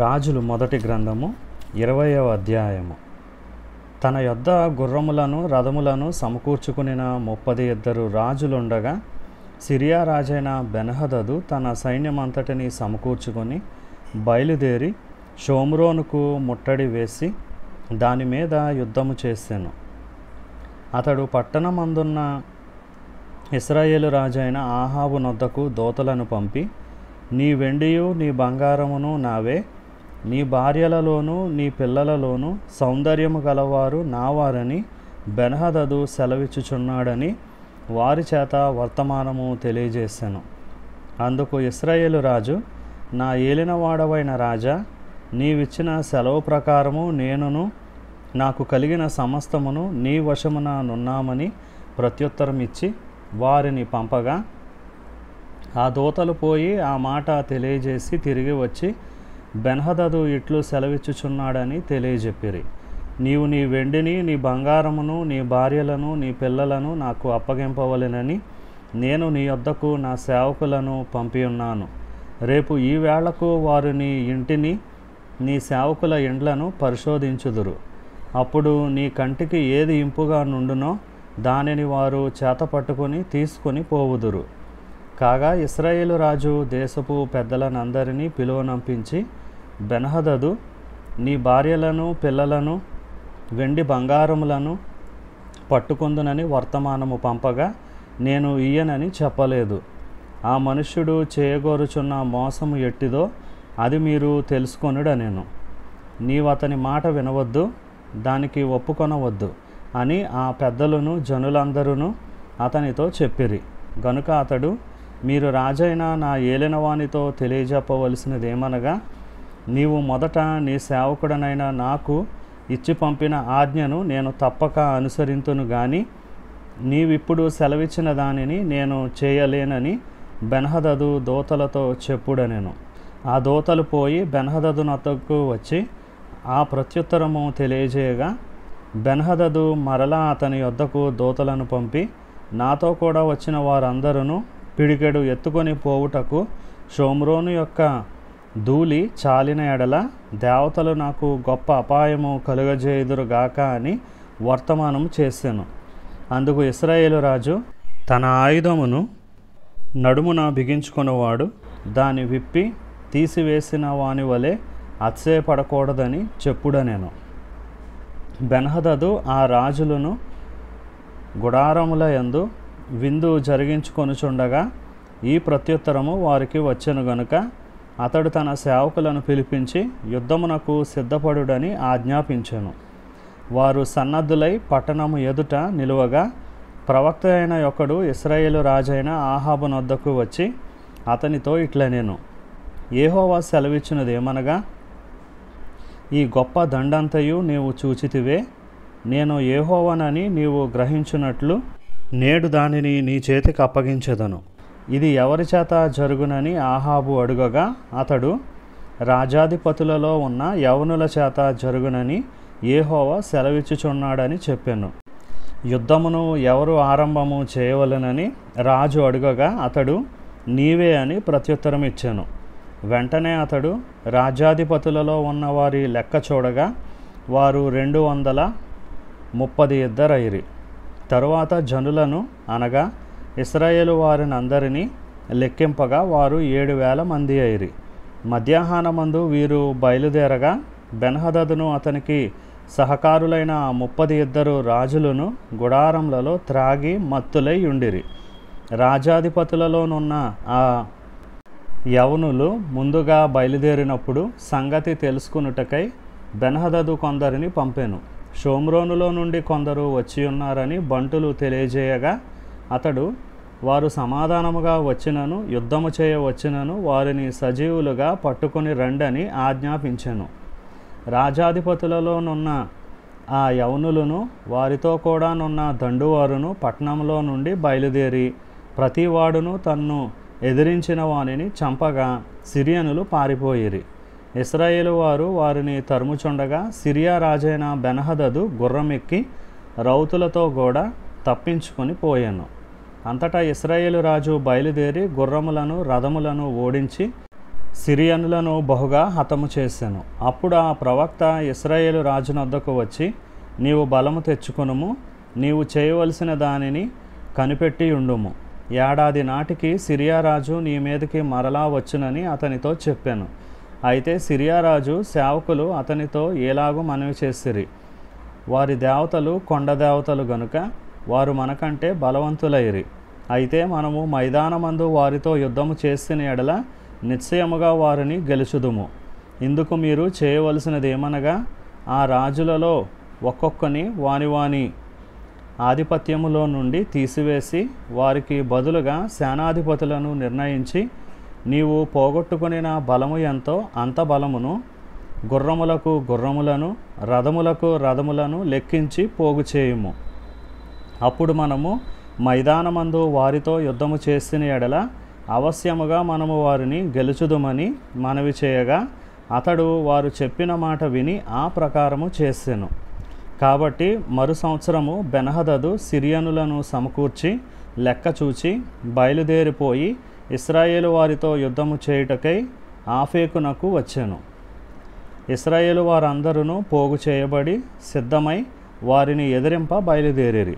రాజులు మొదటి గ్రంథము ఇరవయవ అధ్యాయము తన యొద్ద గుర్రములను రథములను సమకూర్చుకునిన ముప్పది ఇద్దరు రాజులుండగా సిరియా రాజైన బెనహదదు తన సైన్యమంతటిని సమకూర్చుకొని బయలుదేరి షోమ్రోనుకు ముట్టడి వేసి దాని మీద యుద్ధము చేశాను అతడు పట్టణమందున్న ఇస్రాయేలు రాజైన ఆహాబు నొద్దకు దోతలను పంపి నీ వెండియు నీ బంగారమును నావే నీ భార్యలలోనూ నీ పిల్లలలోనూ సౌందర్యము గలవారు నావారని బెనహదదు సెలవిచ్చుచున్నాడని వారి చేత వర్తమానము తెలియజేశాను అందుకు ఇస్రాయేలు రాజు నా ఏలినవాడవైన రాజా నీవిచ్చిన సెలవు ప్రకారము నేనును నాకు కలిగిన సమస్తమును నీ వశమున నున్నామని ప్రత్యుత్తరం ఇచ్చి వారిని పంపగా ఆ దోతలు పోయి ఆ మాట తెలియజేసి తిరిగి వచ్చి బెన్హదదు ఇట్లు సెలవిచ్చుచున్నాడని తెలియజెప్పిరి నీవు నీ వెండిని నీ బంగారమును నీ భార్యలను నీ పిల్లలను నాకు అప్పగింపవలెనని నేను నీ వద్దకు నా సేవకులను పంపి ఉన్నాను రేపు ఈ వేళకు వారు నీ ఇంటిని నీ సేవకుల ఇండ్లను పరిశోధించుదురు అప్పుడు నీ కంటికి ఏది ఇంపుగా నుండునో దానిని వారు చేత పట్టుకుని తీసుకుని పోవుదురు కాగా ఇస్రాయేలు రాజు దేశపు పెద్దలనందరినీ పిలువనంపించి బెనహదదు నీ భార్యలను పిల్లలను వెండి బంగారములను పట్టుకుందునని వర్తమానము పంపగా నేను ఈయనని చెప్పలేదు ఆ మనుష్యుడు చేయగోరుచున్న మోసము ఎట్టిదో అది మీరు నేను నీవు అతని మాట వినవద్దు దానికి ఒప్పుకొనవద్దు అని ఆ పెద్దలను జనులందరూ అతనితో చెప్పిరి గనుక అతడు మీరు రాజైన నా ఏలినవానితో తెలియజెప్పవలసినదేమనగా నీవు మొదట నీ సేవకుడనైన నాకు ఇచ్చి పంపిన ఆజ్ఞను నేను తప్పక అనుసరింతును గాని నీవిప్పుడు సెలవిచ్చిన దానిని నేను చేయలేనని బెనహదదు దోతలతో నేను ఆ దోతలు పోయి బెనహదదు నతకు వచ్చి ఆ ప్రత్యుత్తరము తెలియజేయగా బెనహదదు మరలా అతని యొద్దకు దోతలను పంపి నాతో కూడా వచ్చిన వారందరూ పిడికెడు ఎత్తుకొని పోవుటకు షోమ్రోను యొక్క ధూళి చాలిన ఎడల దేవతలు నాకు గొప్ప అపాయము కలుగజేయుదురుగాక అని వర్తమానం చేశాను అందుకు ఇస్రాయేలు రాజు తన ఆయుధమును నడుమున బిగించుకున్నవాడు దాని విప్పి తీసివేసిన వాని వలె చెప్పుడ చెప్పుడనేను బెన్హదదు ఆ రాజులను గుడారముల ఎందు విందు జరిగించుకొనుచుండగా ఈ ప్రత్యుత్తరము వారికి వచ్చను గనుక అతడు తన సేవకులను పిలిపించి యుద్ధమునకు సిద్ధపడుడని ఆజ్ఞాపించాను వారు సన్నద్ధులై పట్టణము ఎదుట నిలువగా ప్రవక్త అయిన ఒకడు ఇస్రాయేలు రాజైన ఆహాబునొద్దకు వచ్చి అతనితో ఇట్ల నేను ఏహోవా సెలవిచ్చినదేమనగా ఈ గొప్ప దండంతయు నీవు చూచితివే నేను ఏహోవానని నీవు గ్రహించినట్లు నేడు దానిని నీ చేతికి అప్పగించదను ఇది ఎవరి చేత జరుగునని ఆహాబు అడుగగా అతడు రాజాధిపతులలో ఉన్న యవనుల చేత జరుగునని ఏహోవా సెలవిచ్చుచున్నాడని చెప్పాను యుద్ధమును ఎవరు ఆరంభము చేయవలెనని రాజు అడుగగా అతడు నీవే అని ప్రత్యుత్తరం ఇచ్చాను వెంటనే అతడు రాజ్యాధిపతులలో ఉన్న వారి లెక్క చూడగా వారు రెండు వందల ముప్పది ఇద్దరైరి తరువాత జనులను అనగా ఇస్రాయేలు వారిని అందరినీ లెక్కింపగా వారు ఏడు వేల మంది అయిరి మధ్యాహ్నమందు వీరు బయలుదేరగా బెన్హదదును అతనికి సహకారులైన ముప్పది ఇద్దరు రాజులను గుడారంలో త్రాగి మత్తులై ఉండిరి రాజాధిపతులలోనున్న ఆ యవనులు ముందుగా బయలుదేరినప్పుడు సంగతి తెలుసుకునుటకై బెన్హదదు కొందరిని పంపాను షోమ్రోనులో నుండి కొందరు వచ్చి ఉన్నారని బంటులు తెలియజేయగా అతడు వారు సమాధానముగా వచ్చినను యుద్ధము చేయ వచ్చినను వారిని సజీవులుగా పట్టుకొని రండని ఆజ్ఞాపించెను రాజాధిపతులలోనున్న ఆ యవనులను వారితో కూడా నున్న దండువారును పట్నంలో నుండి బయలుదేరి ప్రతివాడును తన్ను ఎదిరించిన వానిని చంపగా సిరియనులు పారిపోయిరి ఇస్రాయేలు వారు వారిని తరుముచుండగా సిరియా రాజైన బెనహదదు గుర్రమెక్కి రౌతులతో కూడా తప్పించుకొని పోయాను అంతటా ఇస్రాయేలు రాజు బయలుదేరి గుర్రములను రథములను ఓడించి సిరియనులను బహుగా హతము చేశాను అప్పుడు ఆ ప్రవక్త ఇస్రాయేలు రాజునొద్దకు వచ్చి నీవు బలము తెచ్చుకొనుము నీవు చేయవలసిన దానిని కనిపెట్టి ఉండుము ఏడాది నాటికి సిరియారాజు నీ మీదకి మరలా వచ్చునని అతనితో చెప్పాను అయితే సిరియారాజు సేవకులు అతనితో ఎలాగూ మనవి చేసిరి వారి దేవతలు కొండ దేవతలు గనుక వారు మనకంటే బలవంతులైరి అయితే మనము మైదానమందు వారితో యుద్ధము చేసిన ఎడల నిశ్చయముగా వారిని గెలుచుదుము ఇందుకు మీరు చేయవలసినది ఏమనగా ఆ రాజులలో ఒక్కొక్కని వాని వాని ఆధిపత్యములో నుండి తీసివేసి వారికి బదులుగా సేనాధిపతులను నిర్ణయించి నీవు పోగొట్టుకుని నా బలము ఎంతో అంత బలమును గుర్రములకు గుర్రములను రథములకు రథములను లెక్కించి పోగు చేయుము అప్పుడు మనము మైదానమందు వారితో యుద్ధము చేసిన ఎడల అవశ్యముగా మనము వారిని గెలుచుదుమని మనవి చేయగా అతడు వారు చెప్పిన మాట విని ఆ ప్రకారము చేసెను కాబట్టి మరు సంవత్సరము బెనహదదు సిరియనులను సమకూర్చి లెక్క చూచి బయలుదేరిపోయి ఇస్రాయేలు వారితో యుద్ధము చేయుటకై ఆఫేకునకు వచ్చాను ఇస్రాయేలు వారందరూ పోగు చేయబడి సిద్ధమై వారిని ఎదిరింప బయలుదేరిరి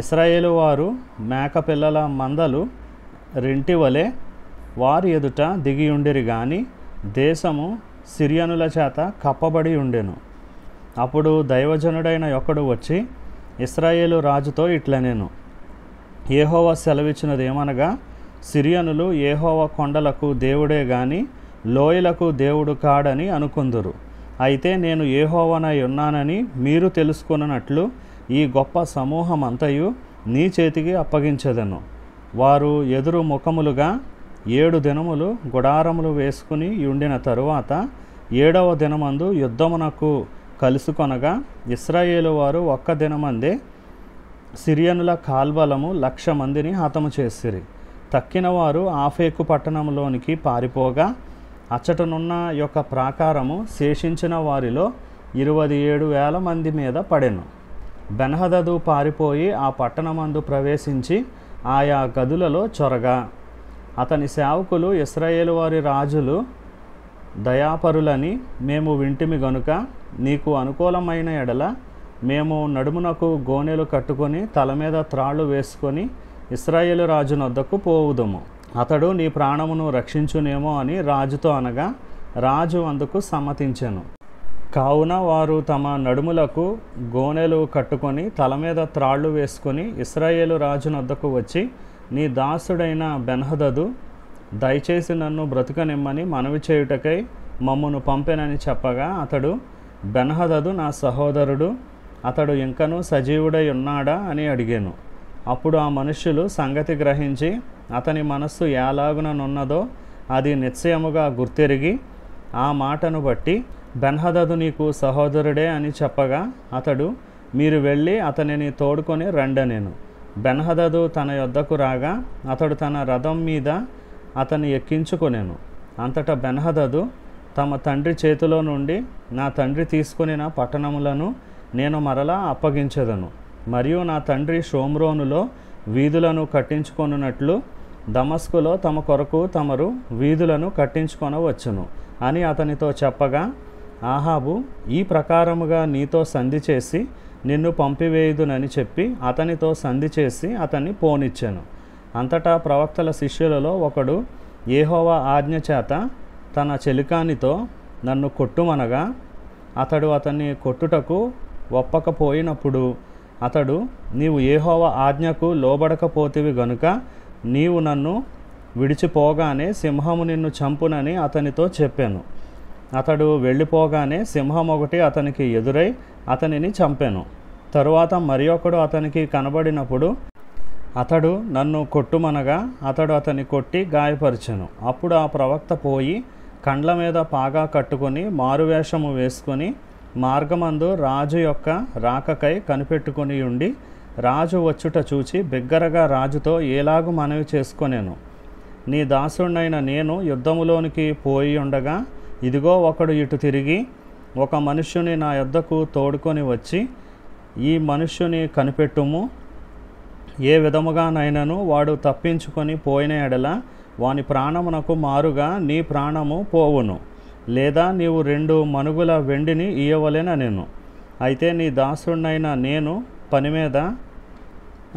ఇస్రాయేలు వారు మేక పిల్లల మందలు రెంటి వలె వారి ఎదుట దిగియుండిరి గాని దేశము సిరియనుల చేత కప్పబడి ఉండెను అప్పుడు దైవజనుడైన ఒకడు వచ్చి ఇస్రాయేలు రాజుతో ఇట్లనేను నేను ఏహోవ సెలవిచ్చినదేమనగా సిరియనులు ఏహోవ కొండలకు దేవుడే గాని లోయలకు దేవుడు కాడని అనుకుందురు అయితే నేను ఏహోవనై ఉన్నానని మీరు తెలుసుకున్నట్లు ఈ గొప్ప సమూహం అంతయు నీ చేతికి అప్పగించదను వారు ఎదురు ముఖములుగా ఏడు దినములు గుడారములు వేసుకుని ఉండిన తరువాత ఏడవ దినమందు యుద్ధమునకు కలుసుకొనగా ఇస్రాయేలు వారు ఒక్క దినమందే సిరియనుల కాల్బలము లక్ష మందిని హతము చేసిరి తక్కిన వారు ఆఫేకు పట్టణంలోనికి పారిపోగా అచ్చటనున్న యొక్క ప్రాకారము శేషించిన వారిలో ఇరవై ఏడు వేల మంది మీద పడెను బెనహదదు పారిపోయి ఆ పట్టణమందు ప్రవేశించి ఆయా గదులలో చొరగా అతని సేవకులు ఇస్రాయేల్ వారి రాజులు దయాపరులని మేము వింటిమి గనుక నీకు అనుకూలమైన ఎడల మేము నడుమునకు గోనెలు కట్టుకొని తల మీద త్రాళ్ళు వేసుకొని ఇస్రాయేలు రాజు నొద్దకు పోవుదుము అతడు నీ ప్రాణమును రక్షించునేమో అని రాజుతో అనగా రాజు అందుకు సమ్మతించాను కావున వారు తమ నడుములకు గోనెలు కట్టుకొని తల మీద త్రాళ్ళు వేసుకొని ఇస్రాయేలు రాజు నొద్దకు వచ్చి నీ దాసుడైన బెన్హదదు దయచేసి నన్ను బ్రతుకనిమ్మని మనవి చేయుటకై మమ్మను పంపెనని చెప్పగా అతడు బెన్హదదు నా సహోదరుడు అతడు ఇంకనూ సజీవుడై ఉన్నాడా అని అడిగాను అప్పుడు ఆ మనుష్యులు సంగతి గ్రహించి అతని మనస్సు ఎలాగుననున్నదో అది నిశ్చయముగా గుర్తెరిగి ఆ మాటను బట్టి బెన్హదదు నీకు సహోదరుడే అని చెప్పగా అతడు మీరు వెళ్ళి అతనిని తోడుకొని రండనేను బెన్హదదు తన యొద్దకు రాగా అతడు తన రథం మీద అతన్ని ఎక్కించుకొనేను అంతటా బెన్హదదు తమ తండ్రి చేతిలో నుండి నా తండ్రి తీసుకుని నా పట్టణములను నేను మరలా అప్పగించదను మరియు నా తండ్రి షోమ్రోనులో వీధులను కట్టించుకొనున్నట్లు దమస్కులో తమ కొరకు తమరు వీధులను కట్టించుకొనవచ్చును అని అతనితో చెప్పగా ఆహాబు ఈ ప్రకారముగా నీతో సంధి చేసి నిన్ను పంపివేయుదునని చెప్పి అతనితో సంధి చేసి అతన్ని పోనిచ్చాను అంతటా ప్రవక్తల శిష్యులలో ఒకడు ఏహోవా ఆజ్ఞ చేత తన చెలికానితో నన్ను కొట్టుమనగా అతడు అతన్ని కొట్టుటకు ఒప్పకపోయినప్పుడు అతడు నీవు ఏహోవ ఆజ్ఞకు లోబడకపోతివి గనుక నీవు నన్ను విడిచిపోగానే సింహము నిన్ను చంపునని అతనితో చెప్పాను అతడు వెళ్ళిపోగానే సింహం ఒకటి అతనికి ఎదురై అతనిని చంపాను తరువాత మరి ఒకడు అతనికి కనబడినప్పుడు అతడు నన్ను కొట్టుమనగా అతడు అతని కొట్టి గాయపరిచాను అప్పుడు ఆ ప్రవక్త పోయి కండ్ల మీద పాగా కట్టుకొని మారువేషము వేసుకొని మార్గమందు రాజు యొక్క రాకకై కనిపెట్టుకుని ఉండి రాజు వచ్చుట చూచి బిగ్గరగా రాజుతో ఏలాగూ మనవి చేసుకొనేను నీ దాసుడినైన నేను యుద్ధములోనికి పోయి ఉండగా ఇదిగో ఒకడు ఇటు తిరిగి ఒక మనుష్యుని నా యొద్దకు తోడుకొని వచ్చి ఈ మనుష్యుని కనిపెట్టుము ఏ విధముగానైనాను వాడు తప్పించుకొని పోయిన ఎడల వాని ప్రాణమునకు మారుగా నీ ప్రాణము పోవును లేదా నీవు రెండు మనుగుల వెండిని ఇయ్యవలేన నేను అయితే నీ దాసుడైన నేను పని మీద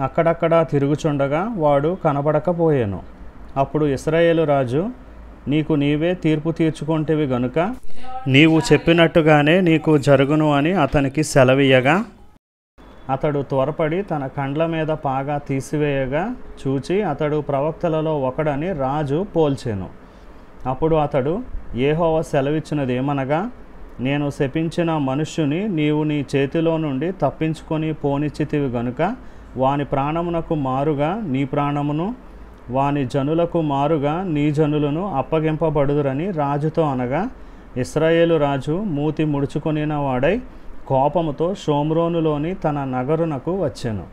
అక్కడక్కడ తిరుగుచుండగా వాడు కనబడకపోయాను అప్పుడు ఇస్రాయేలు రాజు నీకు నీవే తీర్పు తీర్చుకుంటేవి గనుక నీవు చెప్పినట్టుగానే నీకు జరుగును అని అతనికి సెలవీయగా అతడు త్వరపడి తన కండ్ల మీద పాగా తీసివేయగా చూచి అతడు ప్రవక్తలలో ఒకడని రాజు పోల్చాను అప్పుడు అతడు ఏహోవ సెలవిచ్చినది ఏమనగా నేను శపించిన మనుష్యుని నీవు నీ చేతిలో నుండి తప్పించుకొని పోనిచ్చితివి గనుక వాని ప్రాణమునకు మారుగా నీ ప్రాణమును వాని జనులకు మారుగా నీ జనులను అప్పగింపబడుదురని రాజుతో అనగా ఇస్రాయేలు రాజు మూతి ముడుచుకొనిన వాడై కోపముతో షోమ్రోనులోని తన నగరునకు వచ్చాను